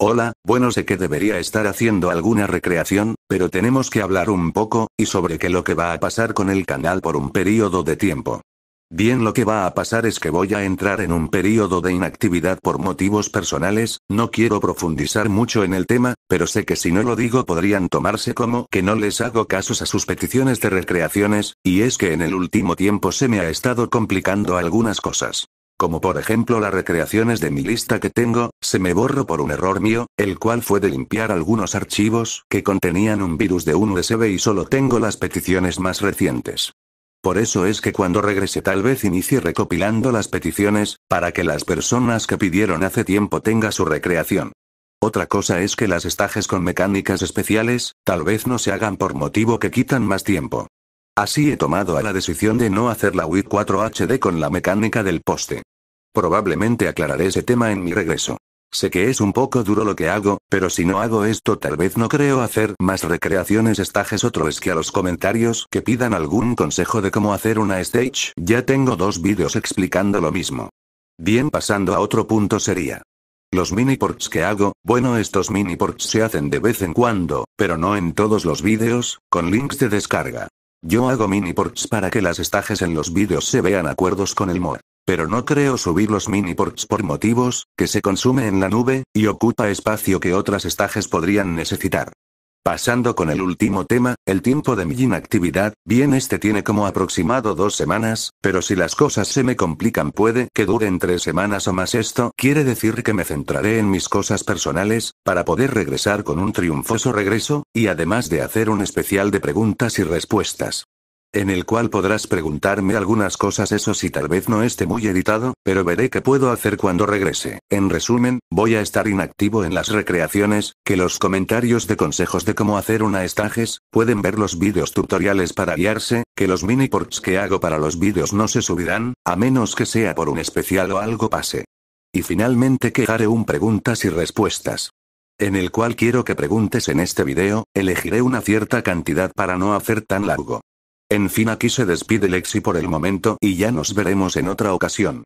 Hola, bueno sé que debería estar haciendo alguna recreación, pero tenemos que hablar un poco, y sobre qué lo que va a pasar con el canal por un periodo de tiempo. Bien lo que va a pasar es que voy a entrar en un periodo de inactividad por motivos personales, no quiero profundizar mucho en el tema, pero sé que si no lo digo podrían tomarse como que no les hago casos a sus peticiones de recreaciones, y es que en el último tiempo se me ha estado complicando algunas cosas. Como por ejemplo las recreaciones de mi lista que tengo, se me borro por un error mío, el cual fue de limpiar algunos archivos que contenían un virus de un USB y solo tengo las peticiones más recientes. Por eso es que cuando regrese tal vez inicie recopilando las peticiones, para que las personas que pidieron hace tiempo tenga su recreación. Otra cosa es que las estajes con mecánicas especiales, tal vez no se hagan por motivo que quitan más tiempo. Así he tomado a la decisión de no hacer la Wii 4HD con la mecánica del poste. Probablemente aclararé ese tema en mi regreso. Sé que es un poco duro lo que hago, pero si no hago esto tal vez no creo hacer más recreaciones estajes otro es que a los comentarios que pidan algún consejo de cómo hacer una stage, ya tengo dos vídeos explicando lo mismo. Bien pasando a otro punto sería. Los mini ports que hago, bueno estos mini ports se hacen de vez en cuando, pero no en todos los vídeos, con links de descarga. Yo hago mini ports para que las estajes en los vídeos se vean acuerdos con el mod. Pero no creo subir los mini ports por motivos, que se consume en la nube, y ocupa espacio que otras estajes podrían necesitar. Pasando con el último tema, el tiempo de mi inactividad, bien este tiene como aproximado dos semanas, pero si las cosas se me complican puede que duren tres semanas o más esto quiere decir que me centraré en mis cosas personales, para poder regresar con un triunfoso regreso, y además de hacer un especial de preguntas y respuestas en el cual podrás preguntarme algunas cosas, eso si tal vez no esté muy editado, pero veré qué puedo hacer cuando regrese. En resumen, voy a estar inactivo en las recreaciones, que los comentarios de consejos de cómo hacer una estajes, pueden ver los vídeos tutoriales para guiarse, que los mini ports que hago para los vídeos no se subirán, a menos que sea por un especial o algo pase. Y finalmente que haré un preguntas y respuestas en el cual quiero que preguntes en este video, elegiré una cierta cantidad para no hacer tan largo. En fin aquí se despide Lexi por el momento y ya nos veremos en otra ocasión.